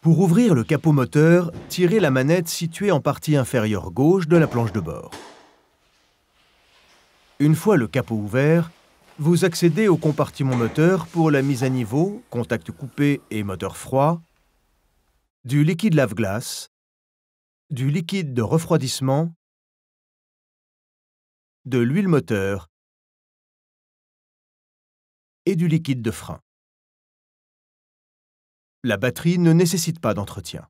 Pour ouvrir le capot moteur, tirez la manette située en partie inférieure gauche de la planche de bord. Une fois le capot ouvert, vous accédez au compartiment moteur pour la mise à niveau, contact coupé et moteur froid, du liquide lave-glace, du liquide de refroidissement, de l'huile moteur et du liquide de frein. La batterie ne nécessite pas d'entretien.